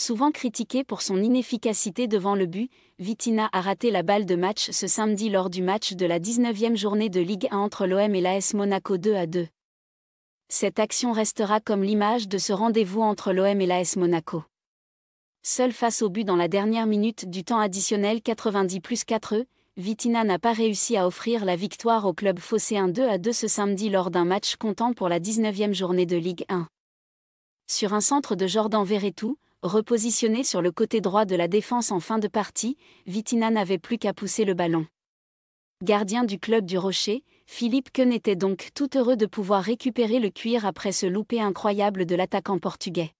Souvent critiqué pour son inefficacité devant le but, Vitina a raté la balle de match ce samedi lors du match de la 19e journée de Ligue 1 entre l'OM et l'AS Monaco 2 à 2. Cette action restera comme l'image de ce rendez-vous entre l'OM et l'AS Monaco. Seul face au but dans la dernière minute du temps additionnel 90 plus 4 Vitina n'a pas réussi à offrir la victoire au club Fossé 1 2 à 2 ce samedi lors d'un match comptant pour la 19e journée de Ligue 1. Sur un centre de Jordan Verretou, Repositionné sur le côté droit de la défense en fin de partie, Vitina n'avait plus qu'à pousser le ballon. Gardien du club du Rocher, Philippe Keun était donc tout heureux de pouvoir récupérer le cuir après ce loupé incroyable de l'attaquant portugais.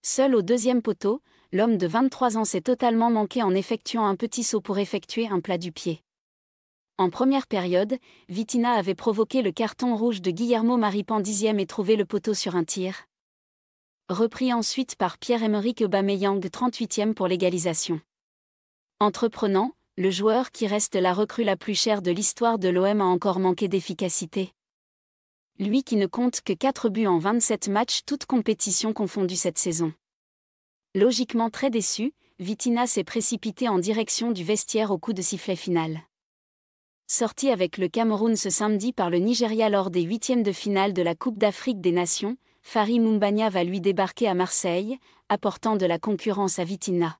Seul au deuxième poteau, l'homme de 23 ans s'est totalement manqué en effectuant un petit saut pour effectuer un plat du pied. En première période, Vitina avait provoqué le carton rouge de Guillermo Maripan dixième et trouvé le poteau sur un tir repris ensuite par Pierre-Emerick Aubameyang 38e pour l'égalisation. Entreprenant, le joueur qui reste la recrue la plus chère de l'histoire de l'OM a encore manqué d'efficacité. Lui qui ne compte que 4 buts en 27 matchs toutes compétitions confondues cette saison. Logiquement très déçu, Vitina s'est précipité en direction du vestiaire au coup de sifflet final. Sorti avec le Cameroun ce samedi par le Nigeria lors des huitièmes de finale de la Coupe d'Afrique des Nations, Fari Mumbagna va lui débarquer à Marseille, apportant de la concurrence à Vitina.